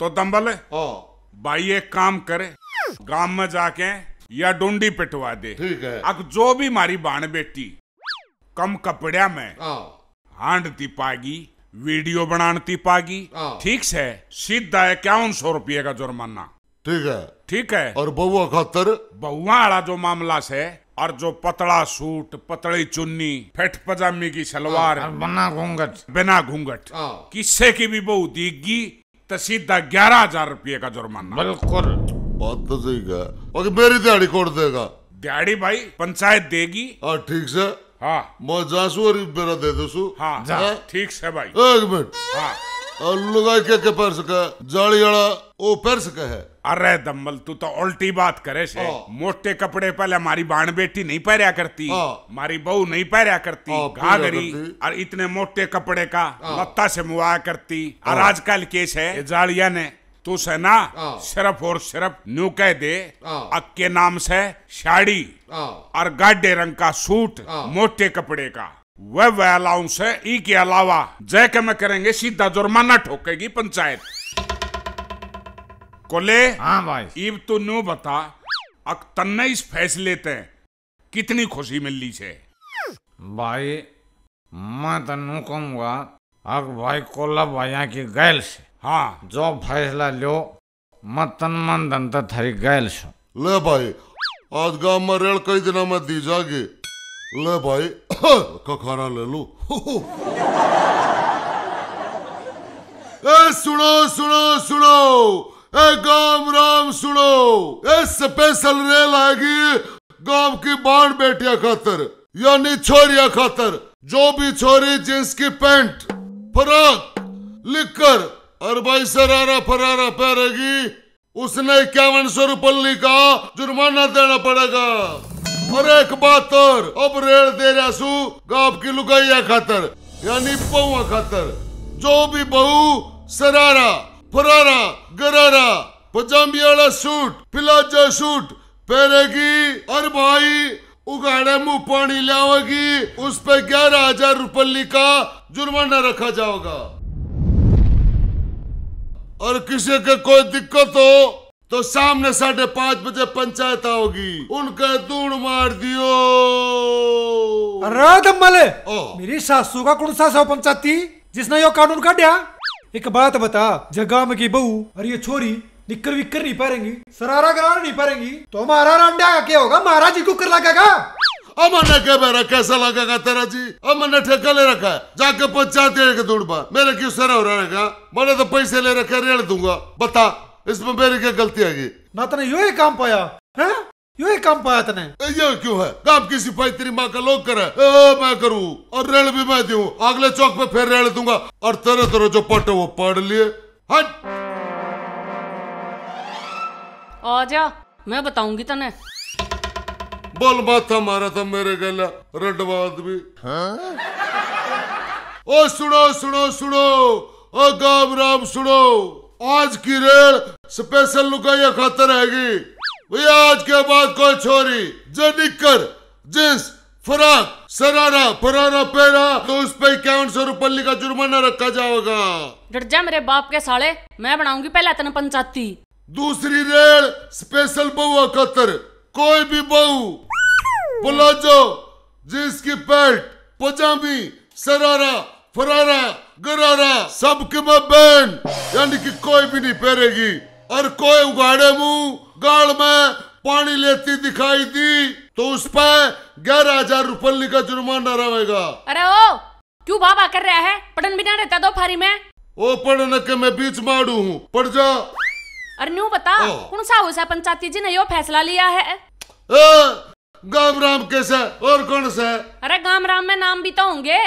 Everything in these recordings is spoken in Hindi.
तो दम्बल भाई एक काम करे गांव में जाके या डोंडी पिटवा दे ठीक है अब जो भी मारी बाण बेटी कम कपड़िया में हांडती पागी वीडियो बनाती पागी ठीक से सीधा है क्या उन सौ रुपये का जुर्माना ठीक है ठीक है और बउआ खातर बउआ वाला जो मामला से और जो पतला सूट पतली चुन्नी फेट पजामी की सलवार बिना घूंघट बिना घूंघट किस्से की भी बहु दीगी तो सीधा ग्यारह हजार रुपये का जुर्माना बिल्कुल बात तो सही है और मेरी दिहाड़ी कौन देगा दिहाड़ी भाई पंचायत देगी हाँ ठीक से हाँ मैं जासू और मेरा दे दसू हाँ ठीक से भाई एक मिनट हाँ और लुगाई के के पैर सके जाली वाला पैर सके है अरे दम्बल तू तो उल्टी बात करे से हाँ। मोटे कपड़े पहले हमारी बाण बेटी नहीं पहरिया करती हाँ। हमारी बहू नहीं पहरिया करती हाँ, घाघरी और इतने मोटे कपड़े का लत्ता से मुआ करती और आजकल केस है जालिया ने तू से ना सिर्फ और सिर्फ न्यू कह दे अक्के के नाम से साड़ी और गाढ़े रंग का सूट मोटे कपड़े का वह अलाउंस है ई के अलावा जय के में करेंगे सीधा जुर्माना ठोकेगी पंचायत कोले हाँ भाई इब तो न्यू बता अब तन्ने इस फैसले ते कितनी खुशी मिली से भाई मैं तन्नू कहूंगा अक भाई कोला भाइया की गैल से हाँ जो फैसला लो मैं तन मन धन थरी गैल से ले भाई आज गांव में रेल कई दिनों में दी जागी ले भाई खाना ले लो ए सुनो सुनो सुनो ए गाम राम सुनो ए स्पेशल रेल आएगी गांव की बाढ़ बेटिया खातर यानी छोरिया खातर जो भी छोरी जींस की पैंट फराक लिखकर भाई सरारा फरारा पहरेगी उसने इक्यावन सौ रुपये का जुर्माना देना पड़ेगा फरक और अब रेड दे रहा सू गांव की लुगाइया खातर यानी पौआ खातर जो भी बहु सरारा फरारा गरारा पजामी वाला सूट प्लाजो सूट पहनेगी और भाई उगाड़े मुंह पानी लावेगी उस पे ग्यारह हजार रुपये का जुर्माना रखा जाओगा और किसी के कोई दिक्कत हो तो सामने साढ़े पांच बजे पंचायत आओगी उनका दूर मार दियो अरे मले मेरी सासू का कौन सा सौ पंचायत थी जिसने यो कानून काटा एक बात बता जगह की बहू और ये छोरी निकर विकर नहीं पारेंगी सरारा करार नहीं पारेंगी तो हमारा रंडा का क्या होगा महाराज जी कुकर लगेगा अमन क्या मेरा कैसा लगेगा तेरा जी अमन ने ठेका ले रखा है जाके पंचायत दूर पा मेरे क्यों सरा हो रहा मैंने तो पैसे ले रखे रेड़ दूंगा बता इसमें मेरी क्या गलती आएगी ना तने यू ही काम पाया है यो ही काम पाया तने ये क्यों है काम की सिपाही तेरी माँ का लोग करे ए, मैं करूँ और रेल भी मैं दू अगले चौक पे फिर रेल दूंगा और तेरे तेरे जो पट वो पढ़ लिए हट आजा मैं बताऊंगी तने बोल माथा मारा था तो मेरे गला रडवाद भी हाँ? ओ सुनो सुनो सुनो ओ गाम राम सुनो आज की रेल स्पेशल लुकाइया खातर रहेगी भैया आज के बाद कोई छोरी जो निकर जिस फराक सरारा फरारा पेरा तो उस पर इक्यावन सौ रुपये का जुर्माना रखा जाओगा डर जा मेरे बाप के साले मैं बनाऊंगी पहले तन पंचायती दूसरी रेल स्पेशल बहुआ खतर कोई भी बहु प्लाजो जिसकी पैंट पजामी सरारा फरारा गरारा सब के मैं यानी कि कोई भी नहीं पेरेगी और कोई उगाड़े मुंह गाड़ में पानी लेती दिखाई दी तो उस पर ग्यारह हजार रूपये का जुर्माना रहेगा अरे ओ क्यों बाबा कर रहा है पटन बिना रहता दो तो फारी में ओ पढ़ने के मैं बीच मारू हूँ पढ़ जा अरे न्यू बता कौन सा हो सा पंचायती जी ने यो फैसला लिया है ए, गाम राम कैसा और कौन सा अरे गाम राम में नाम भी तो होंगे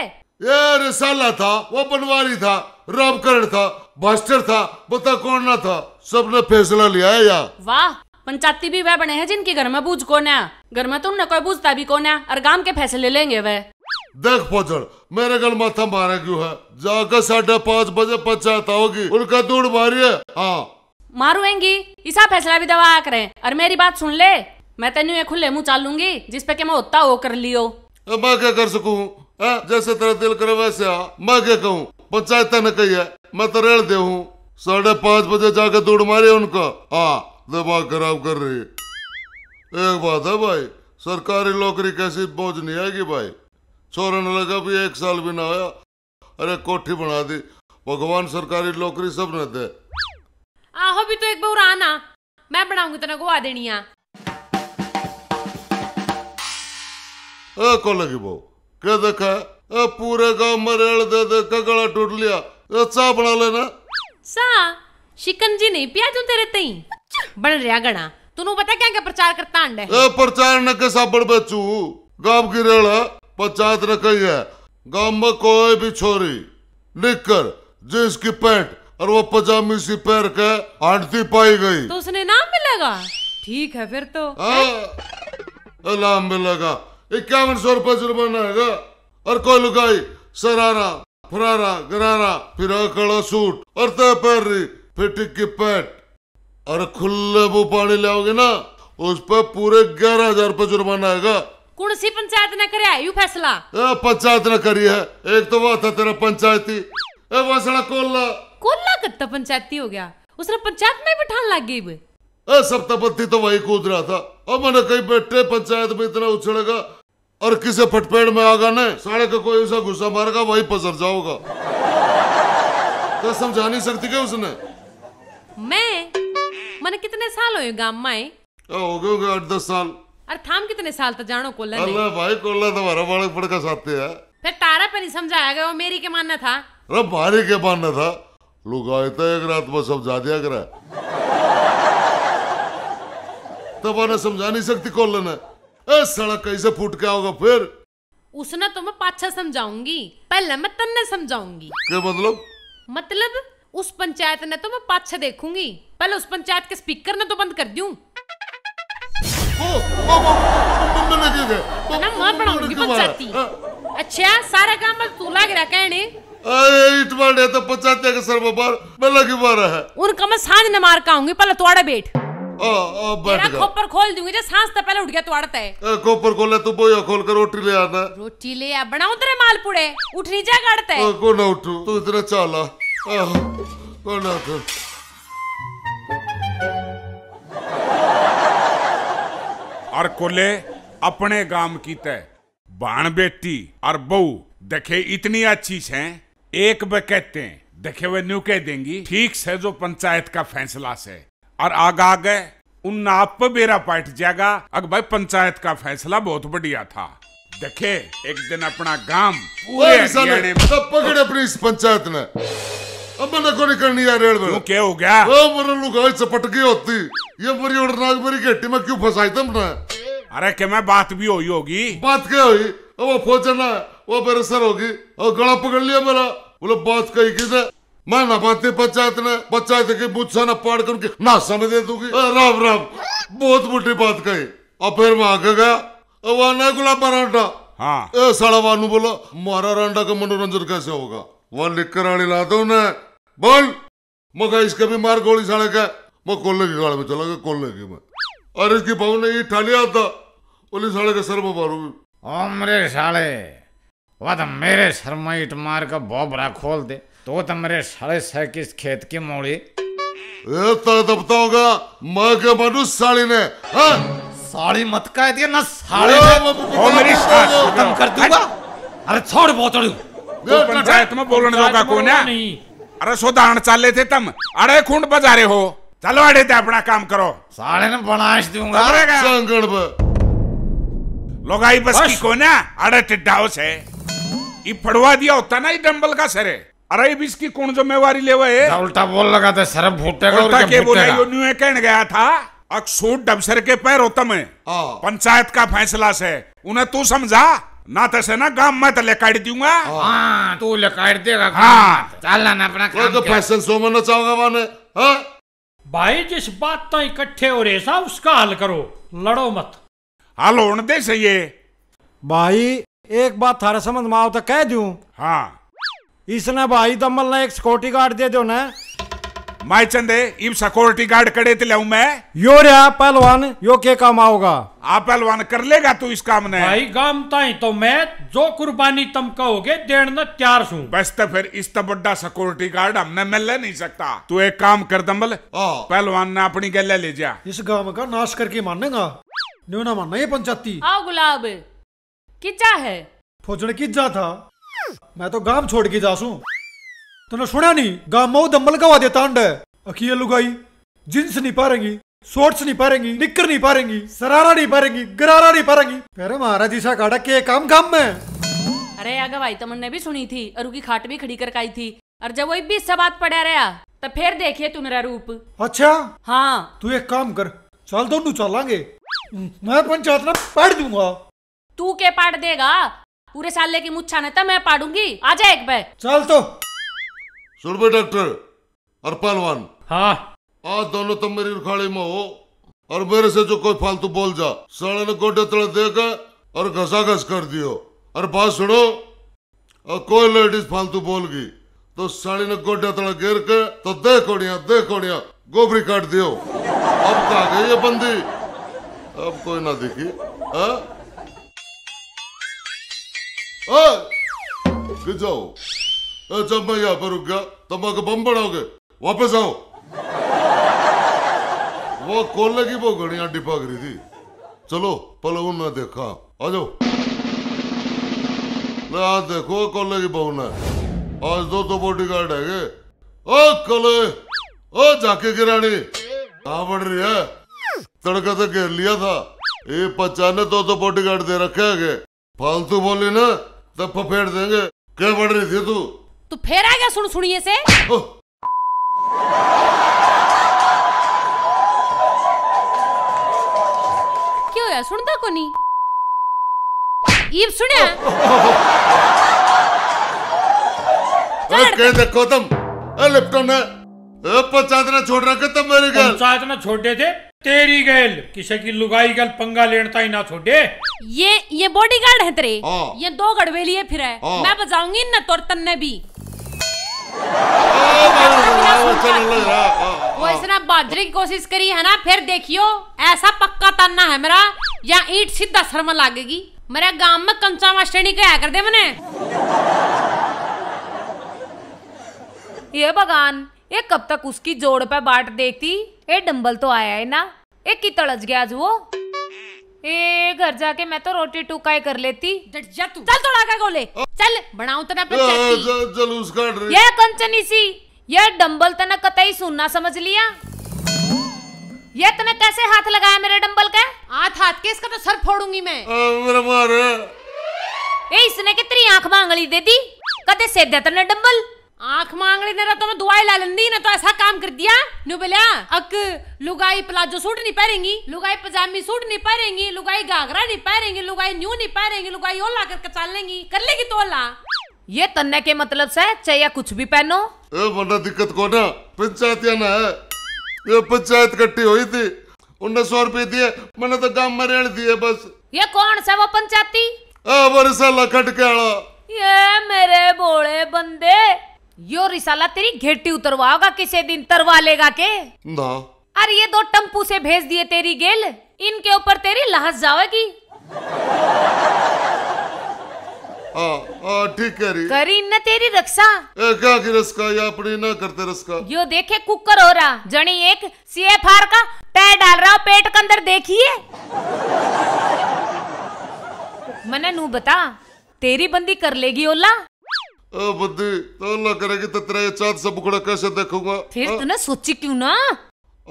ये रिसाला था वो बनवारी था रामकरण था मास्टर था बता कौन ना था सबने फैसला लिया है यार वाह पंचायती भी वह बने हैं जिनके घर में बूझ कौन है घर में तुमने तो कोई बूझता भी कौन है और गांव के फैसले लेंगे वह देख पोजड़ मेरे घर माथा मारा क्यों है जाकर साढ़े पाँच बजे पंचायत आओगी उनका मारी है हाँ मारूंगी इसा फैसला भी दवा करे और मेरी बात सुन ले मैं तेन ये खुले मुँह चालूंगी जिसपे के मैं होता वो कर लियो मैं क्या कर सकूँ है हाँ, जैसे तेरा दिल करे वैसे आ मैं क्या कहूँ पंचायत ने कही है मैं तो रेल दे हूँ साढ़े पांच बजे जाके दूड़ मारे उनका हाँ दिमाग खराब कर रही एक बात है भाई सरकारी नौकरी कैसी बोझ नहीं आएगी भाई छोरन लगा भी एक साल भी ना आया अरे कोठी बना दी भगवान सरकारी नौकरी सब न दे आहो भी तो एक बहु आना मैं बनाऊंगी तेना गोवा देनी ए को लगी बहु कदक पूरे गांव में रेड़ दे टूट लिया बना लेना सा शिकंजी नहीं पिया तू तेरे तई बन गणा क्या क्या प्रचार करता अंडे ए प्रचार न के बचू गांव की रेड़ पंचायत न कही है गांव में कोई भी छोरी निकल जींस की पैंट और वो पजामी सी पैर के आंटी पाई गई तो उसने नाम मिलेगा ठीक है फिर तो आ, नाम मिलेगा इक्यावन सौ रुपए जुर्माना है और कोई लुकाई सरारा फरारा गरारा फिर कड़ा सूट और तय पैर रही फिर टिक्की पैट और खुले वो पानी लाओगे ना उस पर पूरे ग्यारह हजार रूपए जुर्माना आएगा कौन सी पंचायत ने करे यू फैसला ए, पंचायत ने करी है एक तो वह था तेरा पंचायती ए कोल्ला कोल्ला कत्ता पंचायती हो गया उसने पंचायत में बिठान लग गई ए सप्तापति तो वही कूद रहा था और मैंने कहीं बैठे पंचायत में इतना उछड़ेगा और किसे फटपेड़ में आगा ने साले का कोई ऐसा गुस्सा मारेगा वही पसर जाओगा तो समझा नहीं सकती क्या उसने मैं मैंने कितने साल हो गांव में हो गए हो आठ दस साल अरे थाम कितने साल तक जानो कोल्ला अल्लाह भाई कोल्ला तो हमारा बालक पड़ का साथ है फिर तारा पे नहीं समझाया गया वो मेरी के मानना था अरे भारी के मानना था लोग आए तो एक रात में समझा दिया करा तब तो समझा नहीं सकती कोल्ला ने सड़क कैसे फूट के आओगे फिर उसने तुम्हें तो पाछा समझाऊंगी पहले मैं तन्ने समझाऊंगी क्या मतलब मतलब उस पंचायत ने तो मैं पाछा देखूंगी पहले उस पंचायत के स्पीकर ने तो बंद कर दूं हाँ। अच्छा सारा काम तू लग रहा कहने तो पंचायत के सर पर मैं लगी है उनका मैं सांझ ने मार का आऊंगी पहले बैठ खोपर खोल दूंगी सांस तो पहले उठ गया तू अड़ता है खोपर तू बोया खोल कर रोटी ले आना रोटी ले आ तेरे जा है को ना उठू तू इतना चाला को ना उठू और कोले अपने गांव की तय बाण बेटी और बहू देखे इतनी अच्छी है एक बे कहते हैं देखे वे न्यू कह देंगी ठीक से जो पंचायत का फैसला से और आग आ गए उन नाप पर बेरा पैठ जाएगा अग भाई पंचायत का फैसला बहुत बढ़िया था देखे एक दिन अपना गांव पूरे पकड़े अपनी इस पंचायत ने अब मैंने को नहीं करनी यार रेल में क्या हो गया ओ मेरे लुगाई चपट गई होती ये मेरी और नाग मेरी घेटी में क्यों फंसाई तुमने अरे क्या मैं बात भी हुई होगी बात क्या हुई वो फोजना वो बेरसर होगी और गला पकड़ लिया मेरा बोलो बात कही किसे मैं नपाते पंचायत ने पंचायत के बुच्छा न पाड़ कर उनके नासा न दे दूंगी राम राम बहुत मोटी बात कही और फिर मैं आगे गया वाना गुलाब रांडा हाँ ए साला वानू बोला मारा रंडा का मनोरंजन कैसे होगा वहां लिख कर आने ला दो उन्हें बोल मगर इसके भी मार गोली साले का मैं कोल्ले की गाड़ में चला गया कोल्ले की मैं और इसकी बहू ने ये ठाली आता बोली साले के सर में मारूंगी ओम रे साले वह तो मेरे सर में इट मार का बोबरा खोल दे तो तमरे साले है किस खेत की मोड़ी तब तो होगा मैं के मनुष्य साली ने हाँ साली मत कह दिया ना साले तो ओ मेरी सास तम कर दूँगा अरे छोड़ बहुत तो पंचायत में बोलने दोगा कौन है अरे सोदान चाल लेते तम अरे खूंड बजा रहे हो चलो आड़े ते अपना काम करो साले ने बनाश दूँगा अरे क्या लोग आई बस की कौन है अरे टिड्डाउस से ये पढ़वा दिया होता ना ये डंबल का सरे अरे की कौन जिम्मेवारी ले हुए उल्टा बोल लगा था सर भूटे उल्टा के बोला यो न्यू कह गया था अक्सूट डबसर के पैर होता मैं पंचायत का फैसला से उन्हें तू समझा ना तो ना गांव में तो लेकाट दूंगा तू लेकाट देगा हाँ तो। चल ना अपना काम तो फैशन सो मना चाहूंगा माने हाँ? भाई जिस बात तो इकट्ठे हो रहे सा उसका हल करो लड़ो मत हल होने दे सही भाई एक बात थारे समझ में आओ तो कह दू हाँ इसने भाई दमल तो ने एक सिक्योरिटी गार्ड दे दो ना चंदे इब सिक्योरिटी गार्ड कड़े ते लाऊं मैं यो रे पहलवान यो के काम आओगा आप पहलवान कर लेगा तू इस काम ने भाई गाम ताई तो मैं जो कुर्बानी तुम कहोगे देण न तैयार हूं बस तो फिर इस तो बड़ा सिक्योरिटी गार्ड हमने मिल नहीं सकता तू एक काम कर दम्बल पहलवान ने अपनी गले ले जा इस गांव का नाश करके मानेगा न्यू ना मानना ये पंचायती आओ गुलाब किचा है फोजड़ किचा था मैं तो गांव छोड़ के जासू तुमने तो सुना नहीं गांव मऊ दम्बल गवा दे तांड है अखिये लुगाई जींस नहीं पारेंगी शॉर्ट्स नहीं पारेंगी निकर नहीं पारेंगी सरारा नहीं पारेंगी गरारा नहीं पारेंगी अरे महाराज ईशा काटा के काम काम में अरे आगा भाई तुमने भी सुनी थी अरु की खाट भी खड़ी कर आई थी और जब वही बीस बात पड़ा रहा तो फिर देखिए तू मेरा रूप अच्छा हाँ तू एक काम कर चल दोनों चलांगे मैं पंचायत ना पढ़ दूंगा तू के पाट देगा पूरे साल लेके मुच्छा नहीं था मैं पाड़ूंगी आ जाए एक बार चल तो सुन बे डॉक्टर और पहलवान हाँ आज दोनों तुम तो मेरी रुखाड़ी में हो और मेरे से जो कोई फालतू बोल जा सड़न गोडे तड़े देकर और घसा घस कर दियो और बात सुनो और कोई लेडीज फालतू बोलगी तो साड़ी ने गोडा तड़ा गिर के तो देख कोड़िया देख कोड़िया गोबरी काट दियो अब कहा गई ये बंदी अब कोई ना दिखी हा? जाओ जब मैं यहाँ पर रुक गया तब मैं बम बनाओगे वापस आओ वो कोल्ले की वो घड़िया डिपा करी थी चलो पलऊ ना देखा आ जाओ ना देखो कोल्ले की बहू ने आज दो तो बॉडी गार्ड है ओ कोले ओ जाके गिरानी कहा बढ़ रही है तड़का तो घेर लिया था ये पचाने ने तो, तो बॉडी गार्ड दे रखे है फालतू बोली ना तब तो फेर देंगे क्या पढ़ रही थी तू तू तो फेर आ गया सुन सुनिए से क्यों यार सुनता को नहीं ईब सुनया कह देखो तुम लिप्टन है पंचायत ने छोड़ रखे तब मेरी पंचायत ने छोड़ दे तेरी गैल किसी की लुगाई गल पंगा लेनता ही ना छोड़े ये ये बॉडीगार्ड है तेरे हाँ। ये दो गड़वे लिए फिर है हाँ। मैं बजाऊंगी ना तोर तन्ने भी हाँ, वो इतना बाजरे की कोशिश करी है ना फिर देखियो ऐसा पक्का तन्ना है मेरा या ईट सीधा शर्म में लागेगी मेरे गांव में कंचा मास्टर नहीं कहा कर दे मने ये भगवान ये कब तक उसकी जोड़ पे बाट देखती ये डंबल तो आया है ना एक की कितड़ गया आज वो ए घर जाके मैं तो रोटी टुकाई कर लेती तू चल थोड़ा का गोले चल बनाऊ तना तो जलूस ये कंचनी सी ये डंबल तना कतई सुनना समझ लिया ये तने कैसे हाथ लगाया मेरे डंबल का हाथ हाथ के इसका तो सर फोड़ूंगी मैं मेरा मार ए इसने कितनी आंख मांगली दे दी कदे सेधे तने डंबल आंख मांग ली ना तो मैं दुआई ला लंदी ना तो ऐसा काम कर दिया नु बोलिया अक लुगाई प्लाजो सूट नहीं पहरेंगी लुगाई पजामी सूट नहीं पहरेंगी लुगाई घाघरा नहीं पहरेंगी लुगाई न्यू नहीं पहरेंगी लुगाई ओला करके चल लेंगी कर लेगी तो ओला ये तन्ने के मतलब से चाहिए कुछ भी पहनो ए बड़ा दिक्कत को ना पंचायत या ना है ये पंचायत कट्टी हुई थी उन्हें सौ रुपये दिए मैंने तो काम में दिए बस ये कौन सा वो पंचायती ए वर्षा लखट के ये मेरे बोले बंदे यो रिसाला तेरी घेटी उतरवाओगा किसी दिन तरवा लेगा के ना अरे ये दो टम्पू से भेज दिए तेरी गेल इनके ऊपर तेरी लहस जाएगी ठीक करी करी न तेरी रक्षा की रस्का या अपनी ना करते रस्का यो देखे कुकर हो रहा जनी एक सीएफआर का टय डाल रहा पेट के अंदर देखिए मैंने नू बता तेरी बंदी कर लेगी ओला ओ बुद्धि तो ना तो तेरा ये चांद सा बुकड़ा कैसे देखूंगा फिर तूने सोची क्यों ना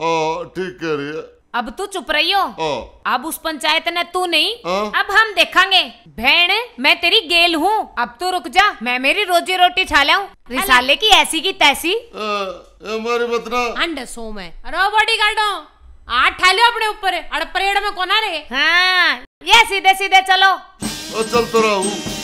ओ ठीक कह रही है अब तू चुप रही हो अब उस पंचायत ने तू नहीं आ? अब हम देखेंगे भेण मैं तेरी गेल हूँ अब तू रुक जा मैं मेरी रोजी रोटी छा लाऊ रिसाले की ऐसी की तैसी हमारी बतना अंड सो मैं अरे बॉडी गार्डो आठ ठा लो अपने ऊपर अड़ परेड में आ रहे हाँ ये सीधे सीधे चलो चलते रहू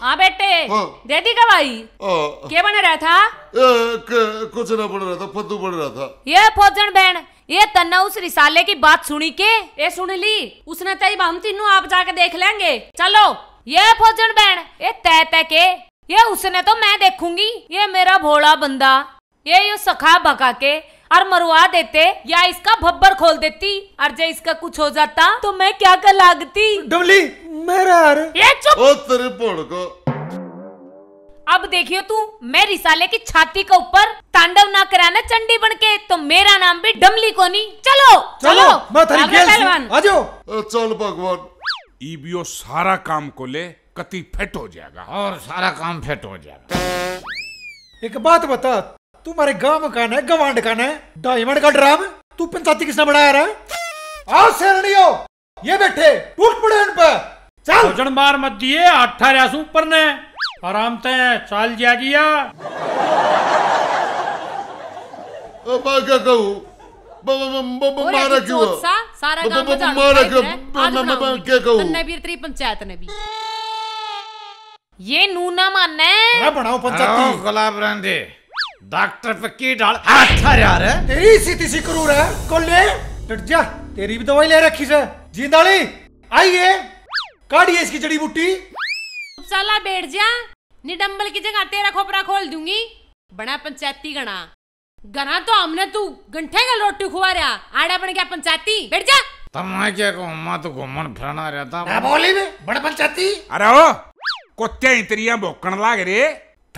हाँ बेटे हाँ। दे दी भाई हाँ। क्या बन रहा था कुछ ना बन रहा था फद्दू बन रहा था ये फोजन बहन ये तन्ना उस रिसाले की बात सुनी के ये सुन ली उसने तय तो हम तीनों आप जाके देख लेंगे चलो ये फोजन बहन ये तय तय के ये उसने तो मैं देखूंगी ये मेरा भोला बंदा ये यो सखा भगा के और मरवा देते या इसका भब्बर खोल देती और जब इसका कुछ हो जाता तो मैं क्या कर लागती डबली मेरा ये चुप ओ तेरे को अब देखियो तू मैं रिसाले की छाती के ऊपर तांडव ना कराना चंडी बन के तो मेरा नाम भी डमली कोनी चलो चलो, चलो चल भगवान ईबीओ सारा काम को ले कति फेट हो जाएगा और सारा काम फेट हो जाएगा एक बात बता तू मारे गांव का है गवांड का है डायमंड का ड्राम तू पंचायती किसने बनाया रहा आओ शेरणियो ये बैठे टूट पड़े इन पर चल जन मार मत दिए अट्ठा रस ऊपर ने आराम से चाल जा जिया अब क्या कहूँ मारा क्यों सारा मारा क्यों क्या पंचायत ने भी ये नूना मानना है बनाओ पंचायत गुलाब रांधे डॉक्टर पे की डाल अच्छा यार है तेरी इसी तिसी करूर है को ले डट जा तेरी भी दवाई ले रखी से जींदाली आइए काटिए इसकी जड़ी बूटी साला बैठ जा निडंबल की जगह तेरा खोपरा खोल दूंगी बना पंचायती गणा गना तो हमने तू घंटे का रोटी खुआ रहा आड़ा बन गया पंचायती बैठ जा तब मैं क्या कहूँ मैं तो घूमन फिरना रहता क्या बोली बे बड़ा पंचायती अरे ओ कुत्ते इतरिया भोकन लाग रे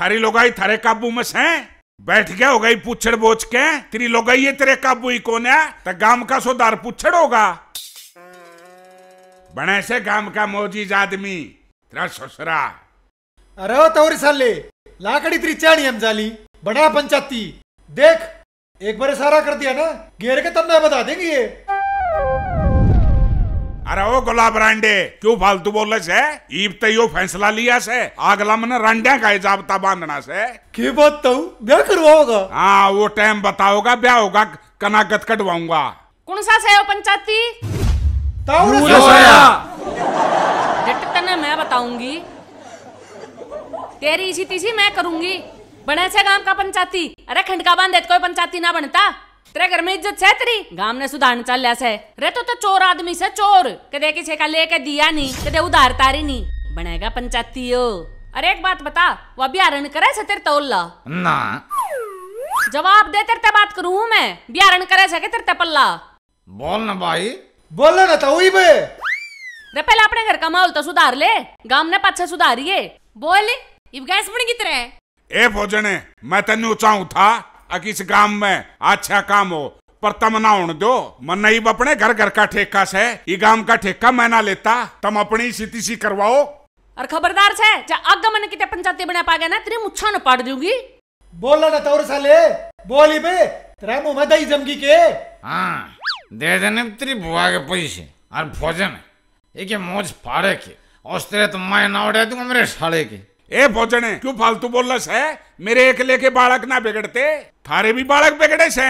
थारी लोगाई थारे काबू में हैं बैठ गया हो गई पुछड़ बोच के तेरी लोग ये तेरे काबू ही कौन है तो गांव का सुधार पुछड़ होगा बने से गांव का मोजीज आदमी तेरा ससुरा अरे तौरी साले लाकड़ी तेरी चाणी हम जाली बना पंचायती देख एक बार सारा कर दिया ना गेर के तब मैं बता देंगे ये अरे ओ गुलाब रांडे क्यों फालतू बोल से ईब तो यो फैसला लिया से अगला मन रांडे का हिजाबता बांधना से की बात तो ब्याह करवाओगा हाँ वो टाइम बताओगा ब्याह होगा कना गत कटवाऊंगा कौन सा से पंचायती तने मैं बताऊंगी तेरी इसी तीसी मैं करूंगी बने से गांव का पंचायती अरे खंड का बांध देते तो कोई पंचायती ना बनता तेरे घर में इज्जत है तेरी गांव ने सुधारने चल से रे तो, तो चोर आदमी से चोर कदे किसी का लेके दिया नहीं कदे उधार तारी नहीं बनेगा पंचायती अरे एक बात बता वो अभियारण करे से तेरे तोला ना जवाब दे तेरे ते बात करूं मैं बियारण करे सके तेरे ते पल्ला बोल ना भाई बोल ना तो ही बे रे पहले अपने घर का माहौल तो सुधार ले गांव ने पाछे सुधारिए बोल इब गैस बन की तरह ए भोजने मैं तन्नू चाहूं था आ किस गांव में अच्छा काम हो पर तम ना उन दो मन नहीं अपने घर घर का ठेका से ई गांव का ठेका मैं ना लेता तम अपनी स्थिति सी करवाओ और खबरदार से आगे मन कितने पंचायती बना पागे ना तेरी मुच्छा न पाड़ दूंगी बोला ना तौर साले बोली बे तेरा मुंह में दही जमगी के हाँ दे देने तो तेरी बुआ के पैसे और भोजन एक मोज फाड़े के और तेरे तो मैं ना उड़े दूंगा मेरे साले के ए भोजने क्यों फालतू बोल है मेरे एक लेके बालक ना बिगड़ते थारे भी बालक बिगड़े से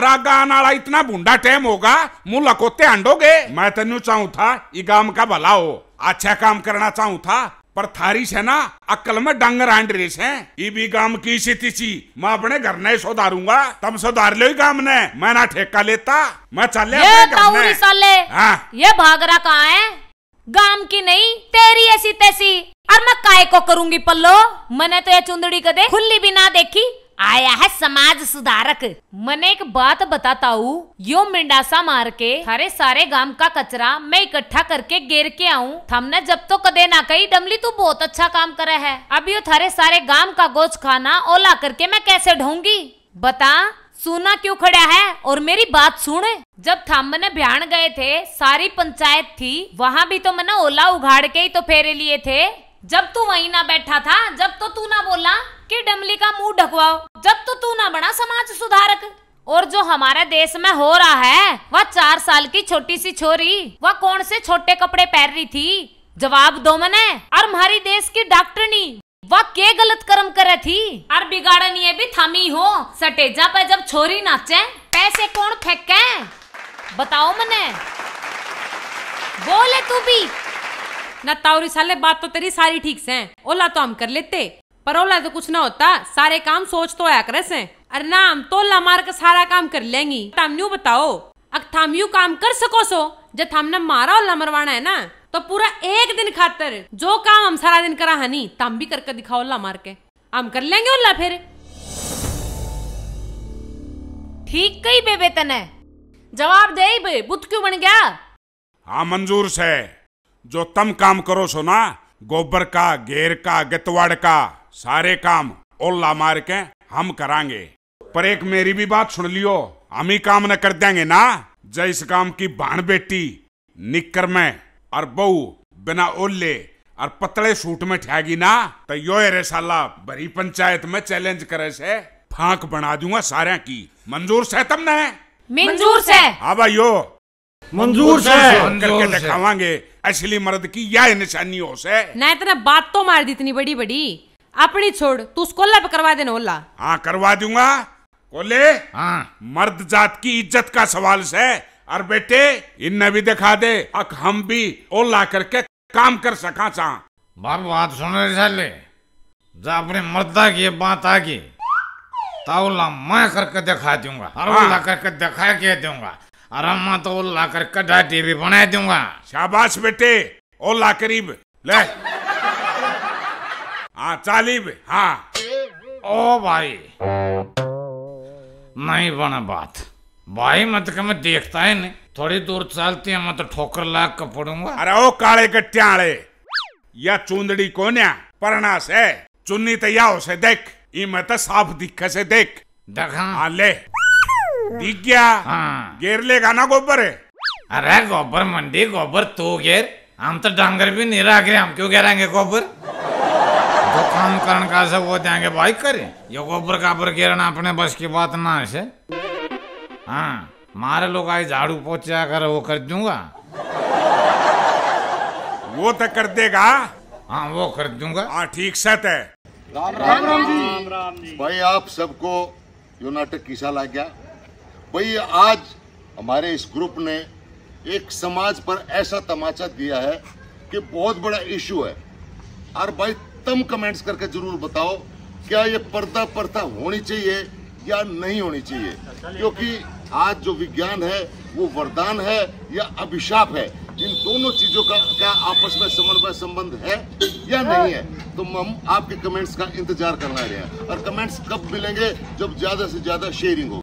अरे गान इतना भूडा टाइम होगा मुंह लकोते अंडोगे मैं तेन चाहू था ये गांव का भला हो अच्छा काम करना चाहू था पर थारी से ना अक्कल में डंगर हांड रही है ये भी गांव की स्थिति सी मैं अपने घर ने सुधारूंगा तुम सुधार लो गांव ने मैं ना ठेका लेता मैं चल ये, हाँ। ये भागरा कहा है गाम की नहीं तेरी ऐसी तैसी और मैं काय को करूंगी पल्लो मैंने तो यह चुंदड़ी कदे खुली भी ना देखी आया है समाज सुधारक मैंने एक बात बताता हूँ यो मिंडासा मार के हरे सारे गांव का कचरा मैं इकट्ठा करके गेर के आऊँ थमने जब तो कदे ना कही डमली तू बहुत अच्छा काम करा है अब यो थारे सारे गांव का गोच खाना ओला करके मैं कैसे ढोंगी बता सुना क्यों खड़ा है और मेरी बात सुने जब थाम ने भ्याण गए थे सारी पंचायत थी वहाँ भी तो मैंने ओला उघाड़ के ही तो फेरे लिए थे जब तू वहीं ना बैठा था जब तो तू ना बोला कि डमली का मुंह ढकवाओ जब तो तू ना बना समाज सुधारक और जो हमारे देश में हो रहा है वह चार साल की छोटी सी छोरी वह कौन से छोटे कपड़े पहन रही थी जवाब दो मैंने और हमारी देश की डॉक्टरनी वह के गलत कर्म करे थी और बिगाड़न ये भी थमी हो सटेजा पे जब छोरी नाचे पैसे कौन फेंके बताओ मने बोले तू भी न तावरी साले बात तो तेरी सारी ठीक से ओला तो हम कर लेते पर ओला तो कुछ ना होता सारे काम सोच तो आया करे से अरे ना हम तो मार के सारा काम कर लेंगी तमन्यू बताओ अग यू काम कर सको सो जब हमने मारा और मरवाना है ना तो पूरा एक दिन खातर जो काम हम सारा दिन करा हनी तम भी करके दिखाओ मार के हम कर लेंगे ओल्ला फिर ठीक कही बेबे है जवाब दे बे क्यों बन गया हाँ मंजूर से जो तम काम करो सो ना गोबर का घेर का गतवाड़ का सारे काम ओल्ला मार के हम करांगे पर एक मेरी भी बात सुन लियो हम ही काम न कर देंगे ना गांव की भाण बेटी निकर में और बहू बिना ओले और पतले सूट में ठहगी ना तो यो रे साला भरी पंचायत में चैलेंज करे से फांक बना दूंगा सारे की मंजूर से तुमने मंजूर से हाँ भाई यो मंजूर से करके दिखावांगे असली मर्द की यह निशानी हो से ना इतना बात तो मार दी इतनी बड़ी बड़ी अपनी छोड़ तू उसको करवा देना ओला हाँ करवा दूंगा बोले हाँ मर्द जात की इज्जत का सवाल से और बेटे इन भी दिखा दे अक हम भी ओला करके काम कर सका चाह बाप बात सुन रहे जब अपने मर्दा की बात आ गई ताउला मैं करके दिखा दूंगा और ओला हाँ। करके दिखा के दूंगा और अम्मा तो ओला करके डाटी भी बना दूंगा शाबाश बेटे ओला करीब ले हाँ चालीब हाँ ओ भाई नहीं बना बात भाई मत मैं देखता है नहीं थोड़ी दूर चलती है मैं तो ठोकर लाग कर पड़ूंगा अरे ओ काले कट्याले या चुंदड़ी को न्या परना से चुन्नी तैयार से देख ये मैं तो साफ दिखे से देख देखा हाँ, ले दिख गया हाँ। गेर लेगा ना गोबर अरे गोबर मंडी गोबर तू गेर हम तो डांगर भी नहीं रह गए हम क्यों गेरेंगे गोबर काम करने का सब वो देंगे भाई करे ये गोबर का पर गिरना अपने बस की बात ना है हाँ मारे लोग आई झाड़ू पोचा कर वो कर दूंगा वो तो कर देगा हाँ वो कर दूंगा हाँ ठीक सत है राम राम राम राम राम जी भाई आप सबको यो नाटक किसा लग गया भाई आज हमारे इस ग्रुप ने एक समाज पर ऐसा तमाचा दिया है कि बहुत बड़ा इशू है और भाई तम कमेंट्स करके जरूर बताओ क्या ये पर्दा पर्दा होनी चाहिए या नहीं होनी चाहिए क्योंकि आज जो विज्ञान है वो वरदान है या अभिशाप है इन दोनों चीजों का क्या आपस में समन्वय संबंध है या नहीं है तो हम आपके कमेंट्स का इंतजार करना रहे हैं और कमेंट्स कब मिलेंगे जब ज्यादा से ज्यादा शेयरिंग हो